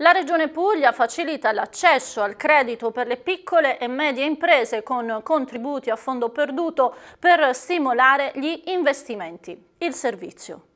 La Regione Puglia facilita l'accesso al credito per le piccole e medie imprese con contributi a fondo perduto per stimolare gli investimenti. Il servizio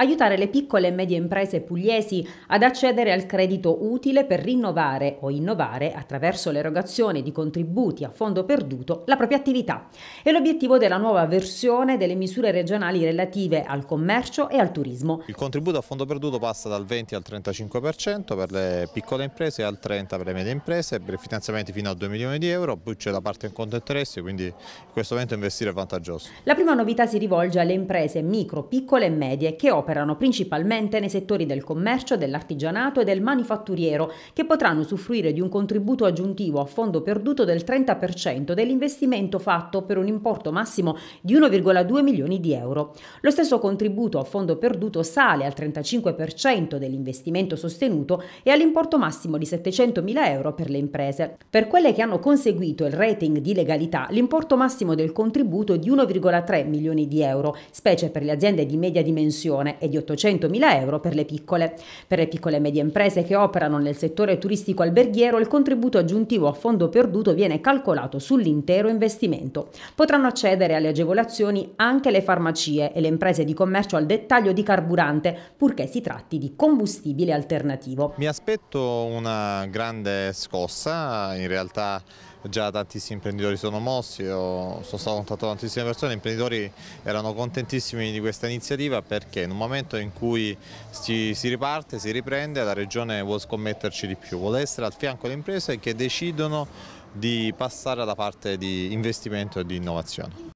aiutare le piccole e medie imprese pugliesi ad accedere al credito utile per rinnovare o innovare attraverso l'erogazione di contributi a fondo perduto la propria attività. È l'obiettivo della nuova versione delle misure regionali relative al commercio e al turismo. Il contributo a fondo perduto passa dal 20 al 35% per le piccole imprese e al 30% per le medie imprese, per i finanziamenti fino a 2 milioni di euro, poi c'è la parte in conto interessi, quindi in questo momento investire è vantaggioso. La prima novità si rivolge alle imprese micro, piccole e medie che operano operano principalmente nei settori del commercio, dell'artigianato e del manifatturiero, che potranno usufruire di un contributo aggiuntivo a fondo perduto del 30% dell'investimento fatto per un importo massimo di 1,2 milioni di euro. Lo stesso contributo a fondo perduto sale al 35% dell'investimento sostenuto e all'importo massimo di 700 mila euro per le imprese. Per quelle che hanno conseguito il rating di legalità, l'importo massimo del contributo è di 1,3 milioni di euro, specie per le aziende di media dimensione, e di 800.000 euro per le piccole. Per le piccole e medie imprese che operano nel settore turistico alberghiero il contributo aggiuntivo a fondo perduto viene calcolato sull'intero investimento. Potranno accedere alle agevolazioni anche le farmacie e le imprese di commercio al dettaglio di carburante, purché si tratti di combustibile alternativo. Mi aspetto una grande scossa, in realtà già tantissimi imprenditori sono mossi, sono stato contattato da tantissime persone, gli imprenditori erano contentissimi di questa iniziativa perché in un momento in cui si, si riparte, si riprende, la regione vuole scommetterci di più, vuole essere al fianco delle imprese che decidono di passare alla parte di investimento e di innovazione.